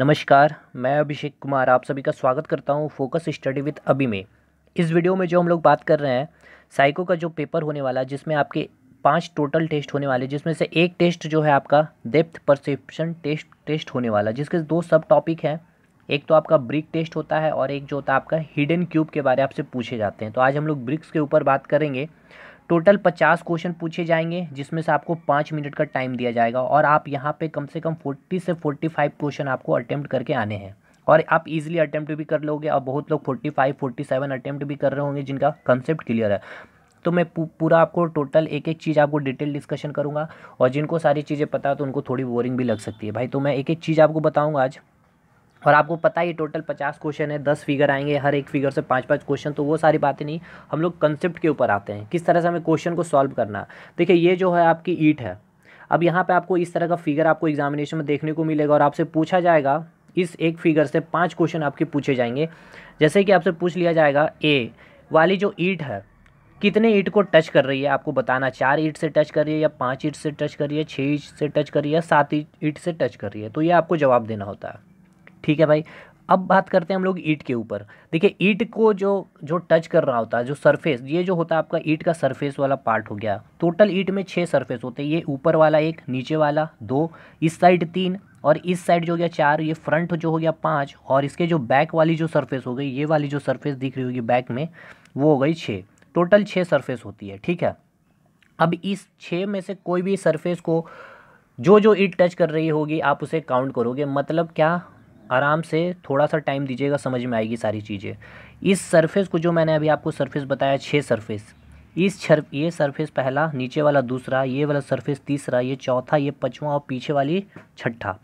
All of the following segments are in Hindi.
नमस्कार मैं अभिषेक कुमार आप सभी का स्वागत करता हूँ फोकस स्टडी विद अभी में इस वीडियो में जो हम लोग बात कर रहे हैं साइको का जो पेपर होने वाला है जिसमें आपके पांच टोटल टेस्ट होने वाले जिसमें से एक टेस्ट जो है आपका डेप्थ परसेप्शन टेस्ट टेस्ट होने वाला जिसके दो सब टॉपिक हैं एक तो आपका ब्रिक टेस्ट होता है और एक जो होता है आपका हिडन क्यूब के बारे में आपसे पूछे जाते हैं तो आज हम लोग ब्रिक्स के ऊपर बात करेंगे टोटल पचास क्वेश्चन पूछे जाएंगे जिसमें से आपको पाँच मिनट का टाइम दिया जाएगा और आप यहाँ पे कम से कम फोर्टी से फोर्टी फाइव क्वेश्चन आपको अटैम्प्ट करके आने हैं और आप इजीली अटैम्प्ट भी कर लोगे और बहुत लोग forty five forty seven attempt भी कर रहे होंगे जिनका कंसेप्ट क्लियर है तो मैं पूरा आपको टोटल एक एक चीज़ आपको डिटेल डिस्कशन करूँगा और जिनको सारी चीज़ें पता तो उनको थोड़ी बोरिंग भी लग सकती है भाई तो मैं एक एक चीज़ आपको बताऊँगा आज और आपको पता ही टोटल पचास क्वेश्चन है दस फिगर आएंगे हर एक फिगर से पाँच पाँच क्वेश्चन तो वो सारी बातें नहीं हम लोग कंसेप्ट के ऊपर आते हैं किस तरह से हमें क्वेश्चन को सॉल्व करना देखिए ये जो है आपकी ईट है अब यहाँ पे आपको इस तरह का फिगर आपको एग्जामिनेशन में देखने को मिलेगा और आपसे पूछा जाएगा इस एक फिगर से पाँच क्वेश्चन आपके पूछे जाएंगे जैसे कि आपसे पूछ लिया जाएगा ए वाली जो ईट है कितने ईट को टच कर रही है आपको बताना चार ईट से टच कर रही है या पाँच ईट से टच कर रही है छः ईट से टच कर रही है सात ईट से टच कर रही है तो ये आपको जवाब देना होता है ठीक है भाई अब बात करते हैं हम लोग ईट के ऊपर देखिए ईट को जो जो टच कर रहा होता है जो सरफेस ये जो होता है आपका ईट का सरफेस वाला पार्ट हो गया टोटल ईट में छः सरफेस होते हैं ये ऊपर वाला एक नीचे वाला दो इस साइड तीन और इस साइड जो हो गया चार ये फ्रंट जो हो गया पाँच और इसके जो बैक वाली जो सरफेस हो गई ये वाली जो सरफेस दिख रही होगी बैक में वो हो गई छः टोटल छः सरफेस होती है ठीक है अब इस छः में से कोई भी सरफेस को जो जो ईट टच कर रही होगी आप उसे काउंट करोगे मतलब क्या आराम से थोड़ा सा टाइम दीजिएगा समझ में आएगी सारी चीज़ें इस सरफेस को जो मैंने अभी आपको सरफेस बताया छः सरफेस इस छर ये सरफेस पहला नीचे वाला दूसरा ये वाला सरफेस तीसरा ये चौथा ये पचवा और पीछे वाली छठा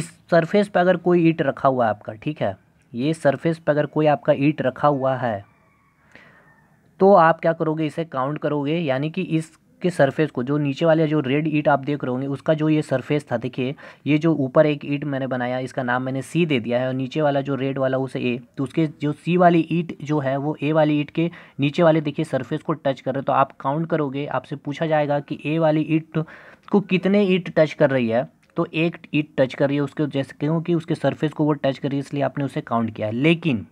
इस सरफेस पर अगर कोई ईट रखा हुआ है आपका ठीक है ये सरफेस पर अगर कोई आपका ईट रखा हुआ है तो आप क्या करोगे इसे काउंट करोगे यानी कि इस के सरफेस को जो नीचे वाले जो रेड ईट आप देख रहे होंगे उसका जो ये सरफेस था देखिए ये जो ऊपर एक ईट मैंने बनाया इसका नाम मैंने सी दे दिया है और नीचे वाला जो रेड वाला उसे ए तो उसके जो सी वाली ईट जो है वो ए वाली ईट के नीचे वाले देखिए सरफेस को टच कर रहे तो आप काउंट करोगे आपसे पूछा जाएगा कि ए वाली ईट को कितने ईट टच कर रही है तो एक ईट टच कर रही है उसके जैसे क्योंकि उसके सर्फेस को वो टच कर रही है इसलिए आपने उसे काउंट किया है लेकिन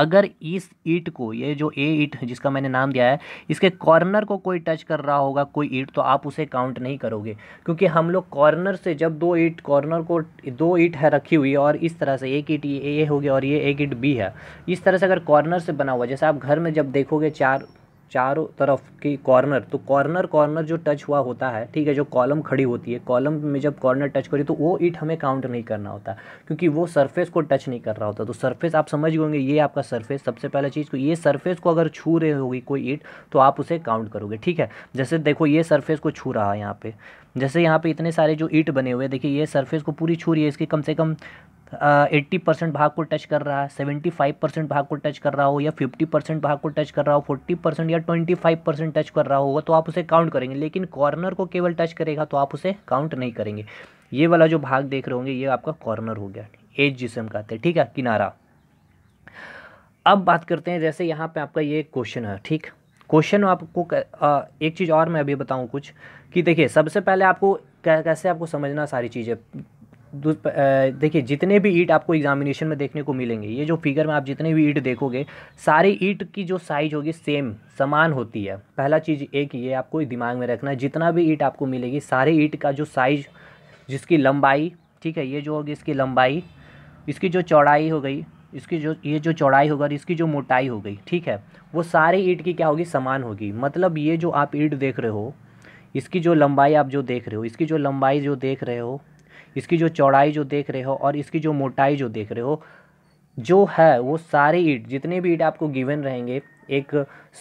अगर इस ईट को ये जो ए ईट जिसका मैंने नाम दिया है इसके कॉर्नर को कोई टच कर रहा होगा कोई ईट तो आप उसे काउंट नहीं करोगे क्योंकि हम लोग कॉर्नर से जब दो ईट कॉर्नर को दो ईट है रखी हुई और इस तरह से एक ईट ये ए हो गया और ये एक ईट बी है इस तरह से अगर कॉर्नर से बना हुआ जैसे आप घर में जब देखोगे चार चारों तरफ की कॉर्नर तो कॉर्नर कॉर्नर जो टच हुआ होता है ठीक है जो कॉलम खड़ी होती है कॉलम में जब कॉर्नर टच करी तो वो ईट हमें काउंट नहीं करना होता क्योंकि वो सरफेस को टच नहीं कर रहा होता तो सरफेस आप समझ गए ये आपका सरफेस सबसे पहला चीज़ को तो ये सरफेस को अगर छू रहे होगी कोई ईट तो आप उसे काउंट करोगे ठीक है जैसे देखो ये सरफेस को छू रहा है यहाँ पे जैसे यहाँ पे इतने सारे जो ईट बने हुए देखिए ये सरफेस को पूरी छू रही है इसकी कम से कम एट्टी परसेंट भाग को टच कर रहा है सेवेंटी फाइव परसेंट भाग को टच कर रहा हो या फिफ्टी परसेंट भाग को टच कर रहा हो फोर्टी परसेंट या ट्वेंटी फाइव परसेंट टच कर रहा होगा तो आप उसे काउंट करेंगे लेकिन कॉर्नर को केवल टच करेगा तो आप उसे काउंट नहीं करेंगे ये वाला जो भाग देख रहे होंगे ये आपका कॉर्नर हो गया एज जिसे हम कहते हैं ठीक है किनारा अब बात करते हैं जैसे यहाँ पर आपका ये क्वेश्चन है ठीक क्वेश्चन आपको एक चीज़ और मैं अभी बताऊँ कुछ कि देखिए सबसे पहले आपको कैसे आपको समझना सारी चीज़ें देखिए जितने भी ईट आपको एग्जामिनेशन में देखने को मिलेंगे ये जो फिगर में आप जितने भी ईट देखोगे सारे ईट की जो साइज़ होगी सेम समान होती है पहला चीज़ एक ये आपको दिमाग में रखना है जितना भी ईट आपको मिलेगी सारे ईट का जो साइज़ जिसकी लंबाई ठीक है ये जो होगी इसकी लंबाई इसकी जो चौड़ाई हो गई इसकी जो ये जो चौड़ाई होगा और इसकी जो मोटाई हो गई ठीक है वो सारे ईट की क्या होगी समान होगी मतलब ये जो आप ईट देख रहे हो इसकी जो लंबाई आप जो देख रहे हो इसकी जो लंबाई जो देख रहे हो इसकी जो चौड़ाई जो देख रहे हो और इसकी जो मोटाई जो देख रहे हो जो है वो सारे ईट जितने भी ईट आपको गिवन रहेंगे एक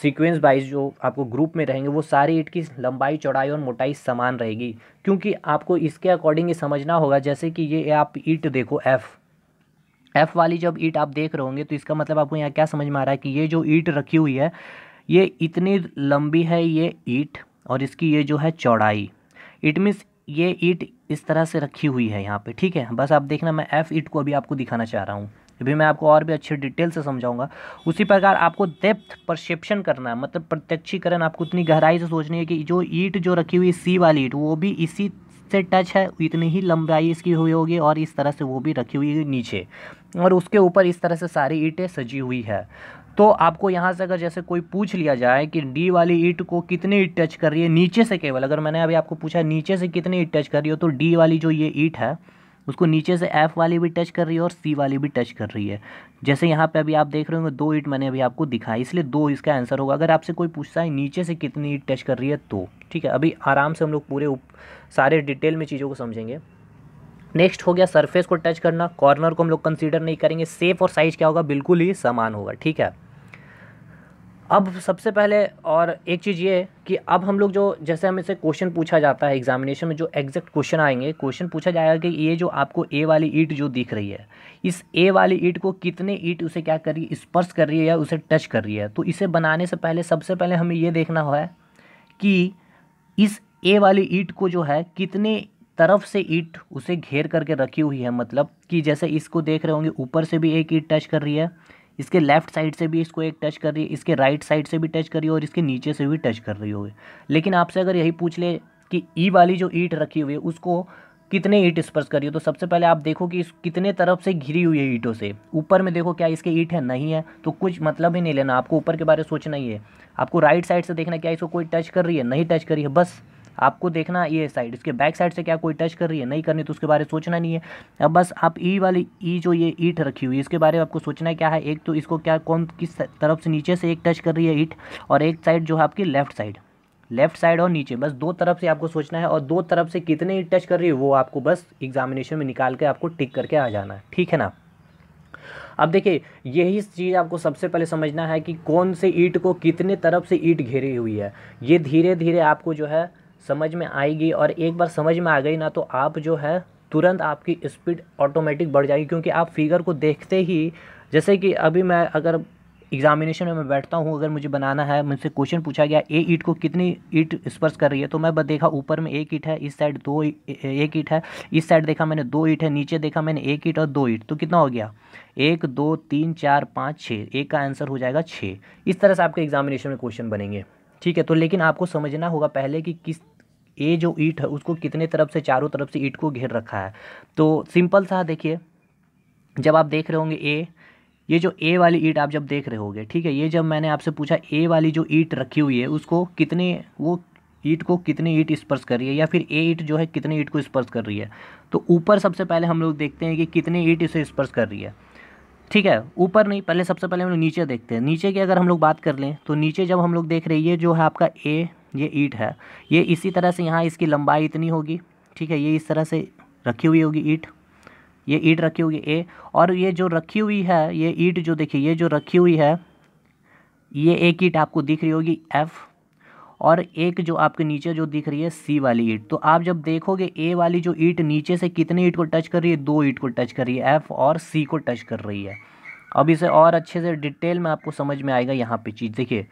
सीक्वेंस वाइज जो आपको ग्रुप में रहेंगे वो सारी ईट की लंबाई चौड़ाई और मोटाई समान रहेगी क्योंकि आपको इसके अकॉर्डिंग ये समझना होगा जैसे कि ये आप ईट देखो एफ़ एफ़ वाली जब ईट आप देख रहे होंगे तो इसका मतलब आपको यहाँ क्या समझ में आ रहा है कि ये जो ईट रखी हुई है ये इतनी लंबी है ये ईट और इसकी ये जो है चौड़ाई इट मीन्स ये ईट इस तरह से रखी हुई है यहाँ पे ठीक है बस आप देखना मैं एफ़ ईट को अभी आपको दिखाना चाह रहा हूँ अभी मैं आपको और भी अच्छे डिटेल से समझाऊंगा उसी प्रकार आपको डेप्थ परसेप्शन करना है मतलब प्रत्यक्षीकरण आपको उतनी गहराई से सोचनी है कि जो ईट जो रखी हुई सी वाली ईट वो भी इसी से टच है इतनी ही लंबाई इसकी हुई होगी और इस तरह से वो भी रखी हुई है नीचे और उसके ऊपर इस तरह से सारी ईटें सजी हुई है तो आपको यहाँ से अगर जैसे कोई पूछ लिया जाए कि डी वाली ईट को कितनी ईट टच कर रही है नीचे से केवल अगर मैंने अभी आपको पूछा नीचे से कितनी ईट टच कर रही हो तो डी वाली जो ये ईट है उसको नीचे से एफ़ वाली भी टच कर रही है और सी वाली भी टच कर रही है जैसे यहाँ पे अभी आप देख रहे होंगे दो ईट मैंने अभी आपको दिखाई इसलिए दो इसका आंसर होगा अगर आपसे कोई पूछता है नीचे से कितनी ईट टच कर रही है तो ठीक है अभी आराम से हम लोग पूरे सारे डिटेल में चीज़ों को समझेंगे नेक्स्ट हो गया सरफेस को टच करना कॉर्नर को हम लोग कंसीडर नहीं करेंगे सेफ और साइज क्या होगा बिल्कुल ही समान होगा ठीक है अब सबसे पहले और एक चीज़ ये कि अब हम लोग जो जैसे हमें से क्वेश्चन पूछा जाता है एग्जामिनेशन में जो एग्जैक्ट क्वेश्चन आएंगे क्वेश्चन पूछा जाएगा कि ये जो आपको ए वाली ईट जो दिख रही है इस ए वाली ईट को कितने ईट उसे क्या कर रही है स्पर्श कर रही है या उसे टच कर रही है तो इसे बनाने से पहले सबसे पहले हमें ये देखना हो कि इस ए वाली ईट को जो है कितने तरफ से ईट उसे घेर करके रखी हुई है मतलब कि जैसे इसको देख रहे होंगे ऊपर से भी एक ईट टच कर रही है इसके लेफ्ट साइड से भी इसको एक टच कर रही है इसके राइट साइड से भी टच कर रही है और इसके नीचे से भी टच कर रही होगी लेकिन आपसे अगर यही पूछ ले कि ई वाली जो ईट रखी हुई है उसको कितने ईट स्पर्श करी हो तो सबसे पहले आप देखो कि इस कितने तरफ से घिरी हुई है ईटों से ऊपर में देखो क्या इसके ईट है नहीं है तो कुछ मतलब ही नहीं लेना आपको ऊपर के बारे में सोचना ही है आपको राइट साइड से देखना क्या इसको कोई टच कर रही है नहीं टच कर रही है बस आपको देखना ये साइड इसके बैक साइड से क्या कोई टच कर रही है नहीं करनी तो उसके बारे में सोचना नहीं है अब बस आप ई e वाली ई e जो ये ईट रखी हुई है इसके बारे में आपको सोचना क्या है एक तो इसको क्या कौन किस तरफ से नीचे से एक टच कर रही है ईट और एक साइड जो है आपकी लेफ्ट साइड लेफ्ट साइड और नीचे बस दो तरफ से आपको सोचना है और दो तरफ से कितने ईट टच कर रही है वो आपको बस एग्जामिनेशन में निकाल के आपको टिक करके आ जाना है ठीक है ना अब देखिए यही चीज़ आपको सबसे पहले समझना है कि कौन से ईट को कितने तरफ से ईट घेरी हुई है ये धीरे धीरे आपको जो है समझ में आएगी और एक बार समझ में आ गई ना तो आप जो है तुरंत आपकी स्पीड ऑटोमेटिक बढ़ जाएगी क्योंकि आप फिगर को देखते ही जैसे कि अभी मैं अगर एग्जामिनेशन में मैं बैठता हूँ अगर मुझे बनाना है मुझसे क्वेश्चन पूछा गया ए ईट को कितनी ईट स्पर्श कर रही है तो मैं देखा ऊपर में एक ईट है इस साइड दो एक ईट है इस साइड देखा मैंने दो ईट है नीचे देखा मैंने एक ईट और दो ईट तो कितना हो गया एक दो तीन चार पाँच छः एक का आंसर हो जाएगा छः इस तरह से आपके एग्जामिनेशन में क्वेश्चन बनेंगे ठीक है तो लेकिन आपको समझना होगा पहले कि किस ये जो ईट है उसको कितने तरफ से चारों तरफ से ईट को घेर रखा है तो सिंपल सा देखिए जब आप देख रहे होंगे ए ये जो ए वाली ईट आप जब देख रहे होगे ठीक है ये जब मैंने आपसे पूछा ए वाली जो ईट रखी हुई है उसको कितने वो ईट को कितनी ईट स्पर्श कर रही है या फिर ए ईट जो है कितने ईट को स्पर्श कर रही है तो ऊपर सबसे पहले हम लोग देखते हैं कि कितने ईट इसे स्पर्श कर रही है ठीक है ऊपर नहीं पहले सबसे पहले हम लोग नीचे देखते हैं नीचे की अगर हम लोग बात कर लें तो नीचे जब हम लोग देख रहे हैं ये जो है आपका ए ये ईट है ये इसी तरह से यहाँ इसकी लंबाई इतनी होगी ठीक है ये इस तरह से रखी हुई होगी ईट ये ईट रखी हुई ए और ये जो रखी हुई है ये ईट जो देखिए ये जो रखी हुई है ये एक ईट आपको दिख रही होगी एफ़ और एक जो आपके नीचे जो दिख रही है सी वाली ईट तो आप जब देखोगे ए वाली जो ईट नीचे से कितने ईट को टच कर रही है दो ईट को टच कर रही है एफ़ और सी को टच कर रही है अब इसे और अच्छे से डिटेल में आपको समझ में आएगा यहाँ पे चीज़ देखिए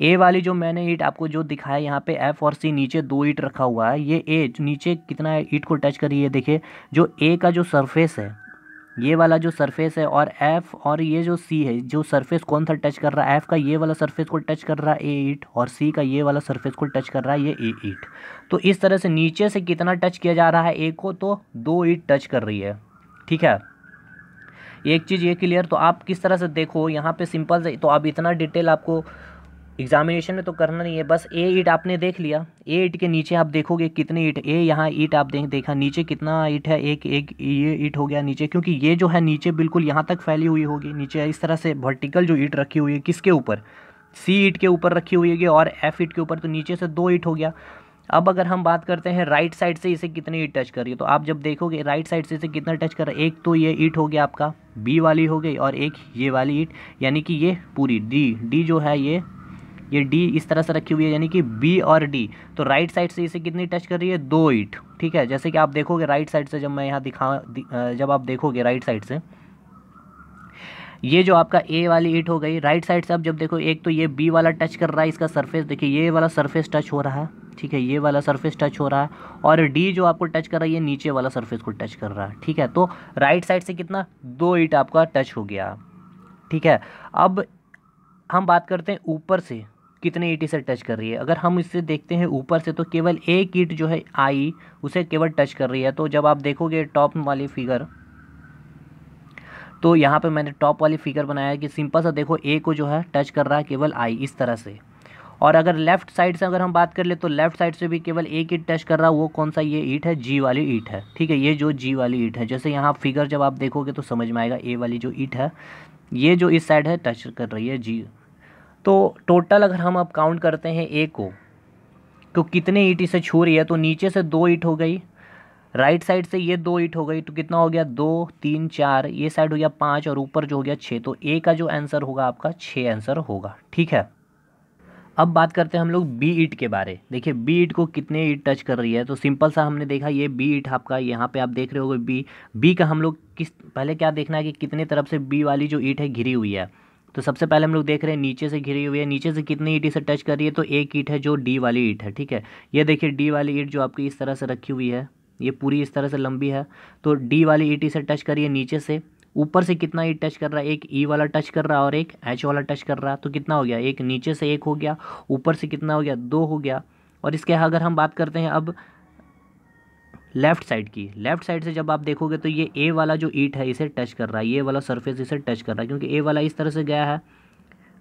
ए वाली जो मैंने ईट आपको जो दिखाया यहाँ पे एफ और सी नीचे दो ईट रखा हुआ है ये ए नीचे कितना ईट को टच करी है देखिए जो ए का जो सरफेस है ये वाला जो सरफेस है और एफ़ और ये जो सी है जो सरफेस कौन सा टच कर रहा है एफ़ का ये वाला सरफेस को टच कर रहा है ए ईट और सी का ये वाला सरफेस को टच कर रहा है ये ए ईट तो इस तरह से नीचे से कितना टच किया जा रहा है ए को तो दो ईट टच कर रही है ठीक है एक चीज़ ये क्लियर तो आप किस तरह से देखो यहाँ पे सिंपल से तो अब इतना डिटेल आपको एग्जामिनेशन में तो करना नहीं है बस ए ईट आपने देख लिया ए ईट के नीचे आप देखोगे कितने ईट ए यहाँ ईट आप देख देखा नीचे कितना ईट है एक एक ये ईट हो गया नीचे क्योंकि ये जो है नीचे बिल्कुल यहाँ तक फैली हुई होगी नीचे इस तरह से वर्टिकल जो ईट रखी हुई है किसके ऊपर सी ईट के ऊपर रखी हुई है और एफ ईट के ऊपर तो नीचे से दो ईट हो गया अब अगर हम बात करते हैं राइट साइड से इसे कितने ईट टच करिए तो आप जब देखोगे राइट साइड से इसे कितना टच कर एक तो ये ईट हो गया आपका बी वाली हो गई और एक ये वाली ईट यानी कि ये पूरी डी डी जो है ये ये डी इस तरह से रखी हुई है यानी कि बी और डी तो राइट साइड से इसे कितनी टच कर रही है दो ईट ठीक है जैसे कि आप देखोगे राइट साइड से जब मैं यहाँ दिखा जब आप देखोगे राइट साइड से ये जो आपका ए वाली ईट हो गई राइट साइड से आप जब देखो एक तो ये बी वाला टच कर रहा है इसका सरफेस देखिए ये वाला सरफेस टच हो रहा है ठीक है ये वाला सरफेस टच हो रहा है और डी जो आपको टच कर रहा है ये नीचे वाला सरफेस को टच कर रहा है ठीक है तो राइट साइड से कितना दो ईट आपका टच हो गया ठीक है अब हम बात करते हैं ऊपर से कितने ईटी से टच कर रही है अगर हम इससे देखते हैं ऊपर से तो केवल एक ईट जो है आई उसे केवल टच कर रही है तो जब आप देखोगे टॉप वाली फिगर तो यहाँ पे मैंने टॉप वाली फिगर बनाया है कि सिंपल सा देखो ए को जो है टच कर रहा है केवल आई इस तरह से और अगर लेफ्ट साइड से अगर हम बात कर ले तो लेफ्ट साइड से भी केवल एक ईट टच कर रहा है वो कौन सा ये ईट है जी वाली ईट है ठीक है ये जो जी वाली ईट है जैसे यहाँ फिगर जब आप देखोगे तो समझ में आएगा ए वाली जो ईट है ये जो इस साइड है टच कर रही है जी तो टोटल अगर हम अब काउंट करते हैं ए को तो कितने ईट इसे छू रही है तो नीचे से दो ईट हो गई राइट साइड से ये दो ईट हो गई तो कितना हो गया दो तीन चार ये साइड हो गया पाँच और ऊपर जो हो गया छः तो ए का जो आंसर होगा आपका छः आंसर होगा ठीक है अब बात करते हैं हम लोग बी ईट के बारे देखिए बी ईट को कितने ईट टच कर रही है तो सिंपल सा हमने देखा ये बी ईट आपका यहाँ पे आप देख रहे हो बी बी का हम लोग किस पहले क्या देखना है कि कितने तरफ से बी वाली जो ईट है घिरी हुई है तो सबसे पहले हम लोग देख रहे हैं नीचे से घिरी हुई है नीचे से कितनी ईट इसे टच कर रही है तो एक ईट है जो डी वाली ईट है ठीक है ये देखिए डी वाली ईट जो आपकी इस तरह से रखी हुई है ये पूरी इस तरह से लंबी है तो डी वाली ईट इसे टच करिए नीचे से ऊपर से कितना ईट टच कर रहा है एक ई वाला टच कर रहा है और एक एच वाला टच कर रहा है तो कितना हो गया एक नीचे से एक हो गया ऊपर से कितना हो गया दो हो गया और इसके अगर हम बात करते हैं अब लेफ्ट साइड की लेफ्ट साइड से जब आप देखोगे तो ये ए वाला जो ईट है इसे टच कर रहा है ये वाला सरफेस इसे टच कर रहा है क्योंकि ए वाला इस तरह से गया है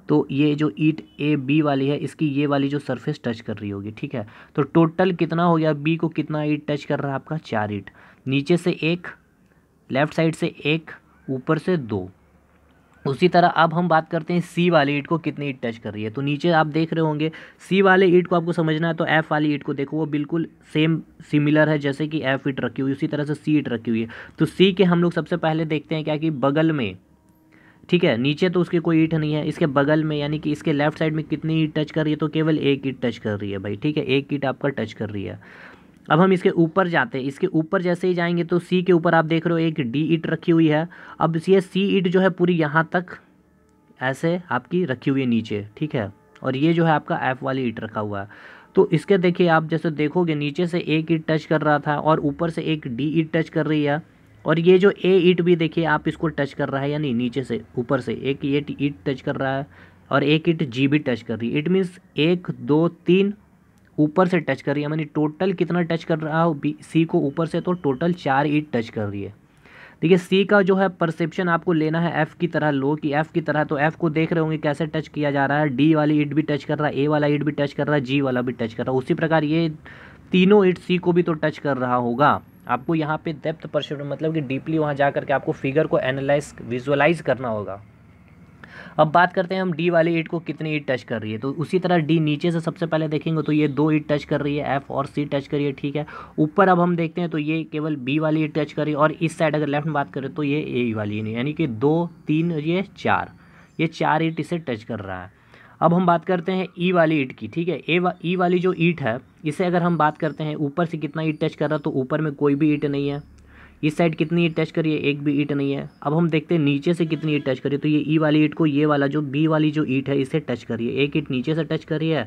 तो ये जो ईट ए बी वाली है इसकी ये वाली जो सरफेस टच कर रही होगी ठीक है तो टोटल कितना हो गया बी को कितना ईट टच कर रहा है आपका चार ईट नीचे से एक लेफ़्ट साइड से एक ऊपर से दो उसी तरह अब हम बात करते हैं सी वाली ईट को कितनी ईट टच कर रही है तो नीचे आप देख रहे होंगे सी वाले ईट को आपको समझना है तो एफ़ वाली ईट को देखो वो बिल्कुल सेम सिमिलर है जैसे कि एफ़ ईट रखी हुई उसी तरह से सी ईट रखी हुई है तो सी के हम लोग सबसे पहले देखते हैं क्या कि बगल में ठीक है नीचे तो उसकी कोई ईट नहीं है इसके बगल में यानी कि इसके लेफ्ट साइड में कितनी ईट टच कर रही है तो केवल एक ईट टच कर रही है भाई ठीक है एक ईट आपका टच कर रही है अब हम इसके ऊपर जाते हैं इसके ऊपर जैसे ही जाएंगे तो सी के ऊपर आप देख रहे हो एक डी ईट रखी हुई है अब ये सी ईट जो है पूरी यहाँ तक ऐसे आपकी रखी हुई है नीचे ठीक है और ये जो है आपका एफ़ वाली ईट रखा हुआ है तो इसके देखिए आप जैसे देखोगे नीचे से एक ईट टच कर रहा था और ऊपर से एक डी ईट टच कर रही है और ये जो ए ईट भी देखिए आप इसको टच कर रहा है यानी नीचे से ऊपर से एक ईट ईट टच कर रहा है और एक ईट जी भी टच कर रही है इट मीन्स एक दो तीन ऊपर से टच कर रही है मैंने टोटल कितना टच कर रहा बी सी को ऊपर से तो टोटल चार ईट टच कर रही है देखिए सी का जो है परसेप्शन आपको लेना है एफ़ की तरह लो कि एफ़ की तरह तो एफ़ को देख रहे होंगे कैसे टच किया जा रहा है डी वाली ईट भी टच कर रहा है ए वाला ईट भी टच कर रहा है जी वाला भी टच कर रहा है उसी प्रकार ये तीनों ईट सी को भी तो टच कर रहा होगा आपको यहाँ पे डेप्थ परसेप्शन मतलब कि डीपली वहाँ जा करके आपको फिगर को एनालाइज विजुअलाइज करना होगा अब बात करते हैं हम डी वाली ईट को कितनी ईट टच कर रही है तो उसी तरह डी नीचे से सबसे पहले देखेंगे तो ये दो ईट टच कर रही है एफ और सी टच करिए ठीक है ऊपर अब हम देखते हैं तो ये केवल बी वाली ईट टच कर रही है और इस साइड अगर लेफ्ट बात करें तो ये ए वाली नहीं यानी कि दो तीन ये चार ये चार ईट इसे टच कर रहा है अब हम बात करते हैं ई e वाली ईट की ठीक है ए वा, ई e वाली जो ईट है इसे अगर हम बात करते हैं ऊपर से कितना ईट टच कर रहा है तो ऊपर में कोई भी ईट नहीं है इस साइड कितनी ईट टच करिए एक भी ईट नहीं है अब हम देखते हैं नीचे से कितनी ईट टच करिए तो ये ई e वाली ईट को ये वाला जो बी वाली जो ईट है इसे टच करिए एक ईट नीचे से टच करिए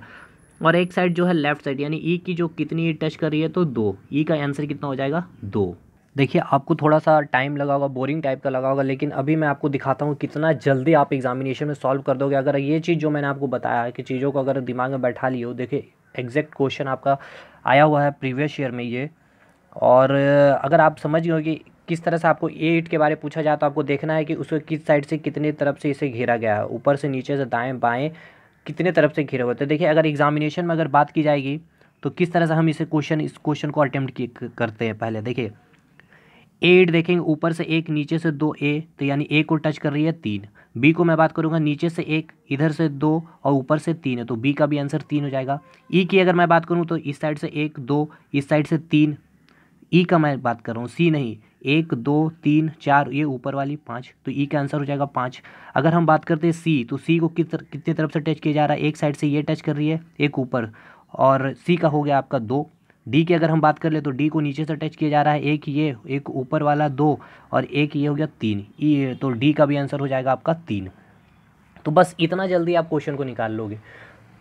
और एक साइड जो है लेफ्ट साइड यानी ई e की जो कितनी ईट टच करिए तो दो ई e का आंसर कितना हो जाएगा दो देखिए आपको थोड़ा सा टाइम लगा होगा बोरिंग टाइप का लगा होगा लेकिन अभी मैं आपको दिखाता हूँ कितना जल्दी आप एग्जामिनेशन में सॉल्व कर दोगे अगर ये चीज़ जो मैंने आपको बताया कि चीज़ों को अगर दिमाग में बैठा लियो हो देखिए एग्जैक्ट क्वेश्चन आपका आया हुआ है प्रीवियस ईयर में ये और अगर आप समझ गए कि किस तरह से आपको ए ईट के बारे में पूछा जाए तो आपको देखना है कि उसको किस साइड से कितने तरफ से इसे घेरा गया है ऊपर से नीचे से दाएँ बाएँ कितने तरफ से घिरे हुए तो देखिए अगर एग्जामिनेशन में अगर बात की जाएगी तो किस तरह से हम इसे क्वेश्चन इस क्वेश्चन को अटैम्प्ट करते हैं पहले देखिए ए ईट देखेंगे ऊपर से एक नीचे से दो ए तो यानी ए को टच कर रही है तीन बी को मैं बात करूंगा नीचे से एक इधर से दो और ऊपर से तीन है तो बी का भी आंसर तीन हो जाएगा ई e की अगर मैं बात करूं तो इस साइड से एक दो इस साइड से तीन ई e का मैं बात कर रहा हूँ सी नहीं एक दो तीन चार ये ऊपर वाली पाँच तो ई e का आंसर हो जाएगा पाँच अगर हम बात करते हैं सी तो सी को कित कितने तरफ से टच किया जा रहा है एक साइड से ये टच कर रही है एक ऊपर और सी का हो गया आपका दो डी की अगर हम बात कर ले तो डी को नीचे से टच किया जा रहा है एक ये एक ऊपर वाला दो और एक ये हो गया तीन ई e, तो डी का भी आंसर हो जाएगा आपका तीन तो बस इतना जल्दी आप क्वेश्चन को निकाल लोगे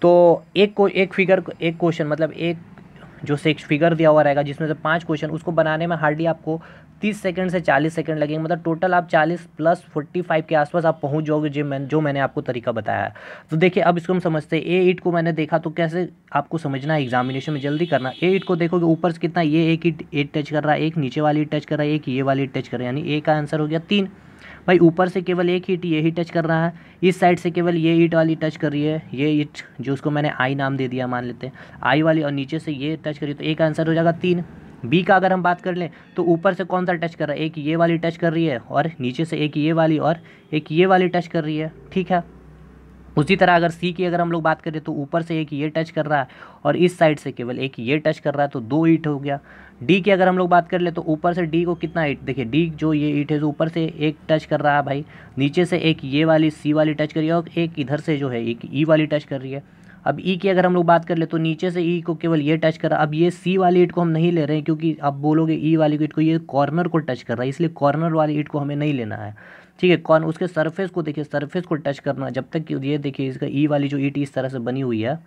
तो एक को एक फिगर एक क्वेश्चन मतलब एक जो सिक्स फिगर दिया हुआ रहेगा जिसमें से पाँच क्वेश्चन उसको बनाने में हार्डली आपको तीस सेकंड से चालीस सेकंड लगेंगे मतलब टोटल आप चालीस प्लस फोर्टी फाइव के आसपास आप पहुंच जाओगे जो मैंने जो मैंने आपको तरीका बताया है तो देखिए अब इसको हम समझते हैं ए ईट को मैंने देखा तो कैसे आपको समझना है एग्जामिनेशन में जल्दी करना ए ईट को देखोगे ऊपर से कितना ये एक ईट एट टच कर रहा है एक नीचे वाली टच कर रहा है एक ये वाली टच कर रहा है यानी ए का आंसर हो गया तीन भाई ऊपर से केवल एक हीट ये ही टच कर रहा है इस साइड से केवल ये ईट वाली टच कर रही है ये ईट जो उसको मैंने आई नाम दे दिया मान लेते हैं आई वाली और नीचे से ये टच करी तो एक आंसर हो जाएगा तीन बी का अगर हम बात कर लें तो ऊपर से कौन सा टच कर रहा है एक ये वाली टच कर रही है और नीचे से एक ये वाली और एक ये वाली टच कर रही है ठीक है उसी तरह अगर सी की अगर हम लोग बात करें तो ऊपर से एक ये टच कर रहा है और इस साइड से केवल एक ये टच कर रहा है तो दो ईट हो गया डी की अगर हम लोग बात कर ले तो ऊपर से डी को कितना ईट देखिए डी जो ये ईट है जो ऊपर से एक टच कर रहा है भाई नीचे से एक ये वाली सी वाली टच कर रही है और एक इधर से जो है एक ई e वाली टच कर रही है अब ई e की अगर हम लोग बात कर ले तो नीचे से ई e को केवल ये टच कर रहा अब ये सी वाली ईट को हम नहीं ले रहे हैं क्योंकि आप बोलोगे ई वाली ईट को ये कॉर्नर को टच कर रहा है इसलिए कॉर्नर वाली ईट को हमें नहीं लेना है ठीक है कौन उसके सरफेस को देखिए सरफेस को टच करना जब तक ये देखिए इसका ई वाली जो ईट इस तरह से बनी हुई है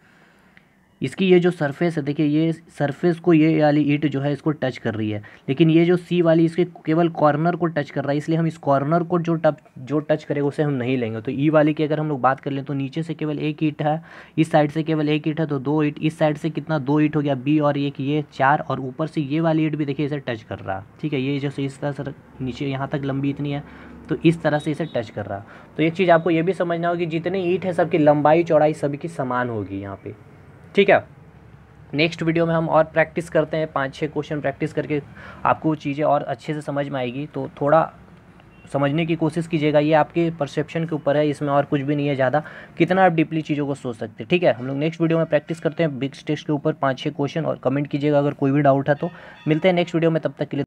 इसकी ये जो सरफेस है देखिए ये सरफेस को ये वाली ईट जो है इसको टच कर रही है लेकिन ये जो सी वाली इसके केवल कॉर्नर को टच कर रहा है इसलिए हम इस कॉर्नर को जो टच जो टच करेगा उसे हम नहीं लेंगे तो ई e वाली की अगर हम लोग बात कर लें तो नीचे से केवल एक ईट है इस साइड से केवल एक ईट है तो दो ईट इस साइड से कितना दो ईट हो गया बी और एक ये चार और ऊपर से ये वाली ईट भी देखिए इसे टच कर रहा ठीक है ये जैसे इस तरह से नीचे यहाँ तक लंबी इतनी है तो इस तरह से इसे टच कर रहा तो एक चीज़ आपको ये भी समझना होगी जितने ईट है सबकी लंबाई चौड़ाई सभी की समान होगी यहाँ पर ठीक है नेक्स्ट वीडियो में हम और प्रैक्टिस करते हैं पाँच छः क्वेश्चन प्रैक्टिस करके आपको चीज़ें और अच्छे से समझ में आएगी तो थोड़ा समझने की कोशिश कीजिएगा ये आपके परसेप्शन के ऊपर है इसमें और कुछ भी नहीं है ज़्यादा कितना आप डीपली चीज़ों को सोच सकते हैं ठीक है हम लोग नेक्स्ट वीडियो में प्रैक्टिस करते हैं बिग टेस्ट के ऊपर पाँच छः क्वेश्चन और कमेंट कीजिएगा अगर कोई भी डाउट है तो मिलते हैं नेक्स्ट वीडियो में तब तक के लिए